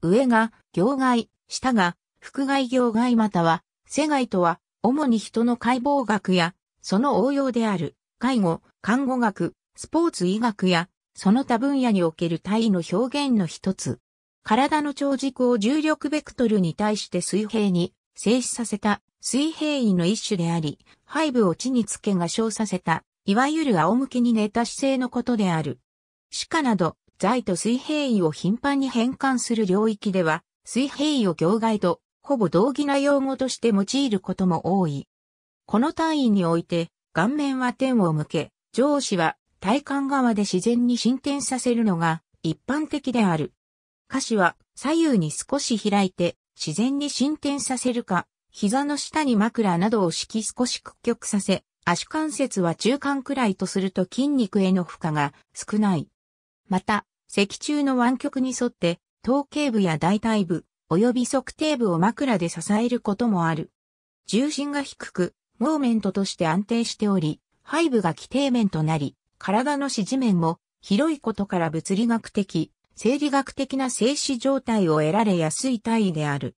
上が業外、下が副外業外または世外とは主に人の解剖学やその応用である介護、看護学、スポーツ医学やその他分野における体位の表現の一つ。体の長軸を重力ベクトルに対して水平に静止させた水平位の一種であり、背部を地につけが生させた、いわゆる仰向けに寝た姿勢のことである。歯科など在と水平位を頻繁に変換する領域では、水平位を境外と、ほぼ同義な用語として用いることも多い。この単位において、顔面は天を向け、上司は体幹側で自然に進展させるのが一般的である。下肢は左右に少し開いて自然に進展させるか、膝の下に枕などを敷き少し屈曲させ、足関節は中間くらいとすると筋肉への負荷が少ない。また、石柱の湾曲に沿って、頭頸部や大腿部、及び側底部を枕で支えることもある。重心が低く、モーメントとして安定しており、背部が規定面となり、体の支持面も広いことから物理学的、生理学的な静止状態を得られやすい体位である。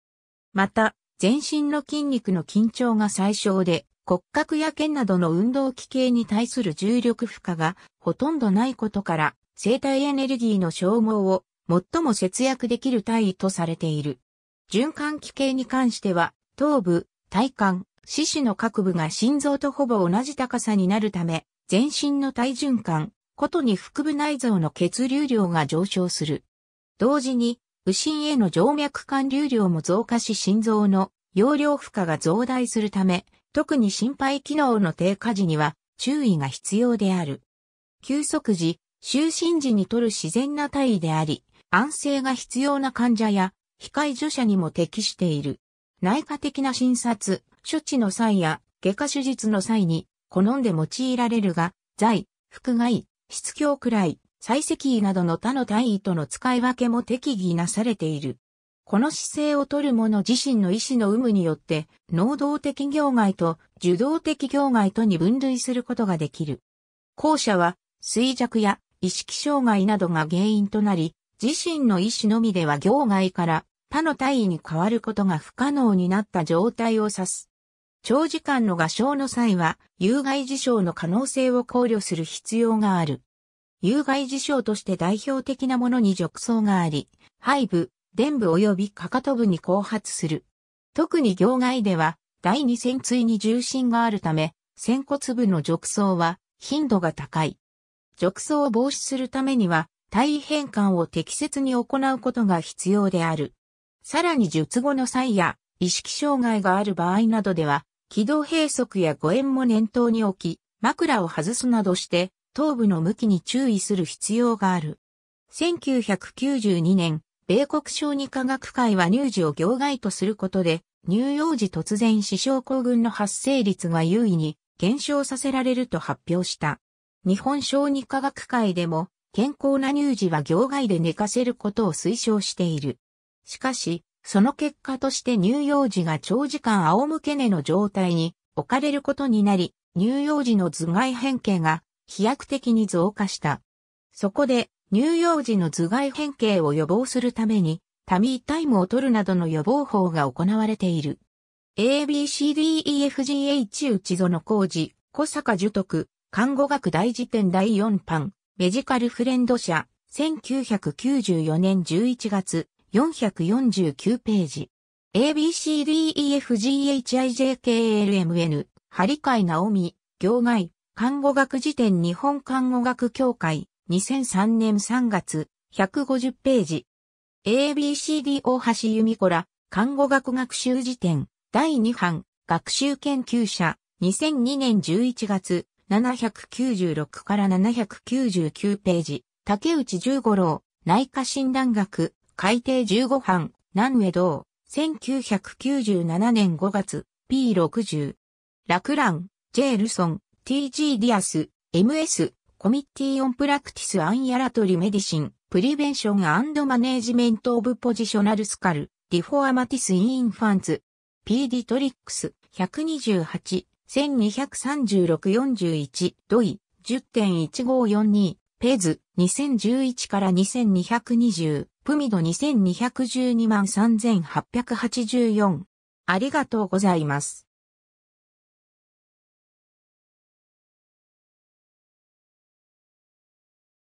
また、全身の筋肉の緊張が最小で、骨格や腱などの運動器系に対する重力負荷がほとんどないことから、生体エネルギーの消耗を最も節約できる体位とされている。循環器系に関しては、頭部、体幹、四肢の各部が心臓とほぼ同じ高さになるため、全身の体循環、ことに腹部内臓の血流量が上昇する。同時に、右心への静脈管流量も増加し心臓の容量負荷が増大するため、特に心肺機能の低下時には注意が必要である。休息時、就寝時に取る自然な体位であり、安静が必要な患者や、非介助者にも適している。内科的な診察、処置の際や、外科手術の際に、好んで用いられるが、在、腹外、室境くらい、採石位などの他の体位との使い分けも適宜なされている。この姿勢を取る者自身の意思の有無によって、能動的業外と受動的業外とに分類することができる。後者は、衰弱や意識障害などが原因となり、自身の意思のみでは行外から他の体位に変わることが不可能になった状態を指す。長時間の合唱の際は、有害事象の可能性を考慮する必要がある。有害事象として代表的なものに褥瘡があり、背部、臀部及びかかと部に後発する。特に行外では、第二線椎に重心があるため、仙骨部の褥瘡は頻度が高い。褥瘡を防止するためには、体位変換を適切に行うことが必要である。さらに術後の際や、意識障害がある場合などでは、軌道閉塞や誤嚥も念頭に置き、枕を外すなどして、頭部の向きに注意する必要がある。1992年、米国小児科学会は乳児を業外とすることで、乳幼児突然死症候群の発生率が優位に減少させられると発表した。日本小児科学会でも、健康な乳児は業外で寝かせることを推奨している。しかし、その結果として乳幼児が長時間仰向け寝の状態に置かれることになり、乳幼児の頭蓋変形が飛躍的に増加した。そこで、乳幼児の頭蓋変形を予防するために、タミータイムを取るなどの予防法が行われている。ABCDEFGH 内園工事、小坂樹徳、看護学大辞典第4版、メジカルフレンド社、1994年11月、449ページ。ABCDEFGHIJKLMN、張海直美、業外、看護学辞典日本看護学協会、2003年3月、150ページ。ABCD 大橋由美子ら、看護学学習辞典、第2版、学習研究者、2002年11月、796から799ページ、竹内十五郎、内科診断学、海底15班、南江道、1997年5月、P60。ラクラン、ジェールソン、TG ディアス、MS、コミッティオンプラクティスアンヤラトリメディシン、プリベンションマネージメントオブポジショナルスカル、ディフォアマティスインファンズ、P ディトリックス、128、1236-41、ドイ、10.1542、ペズ、2011から2220、プミド2212 3884。ありがとうございます。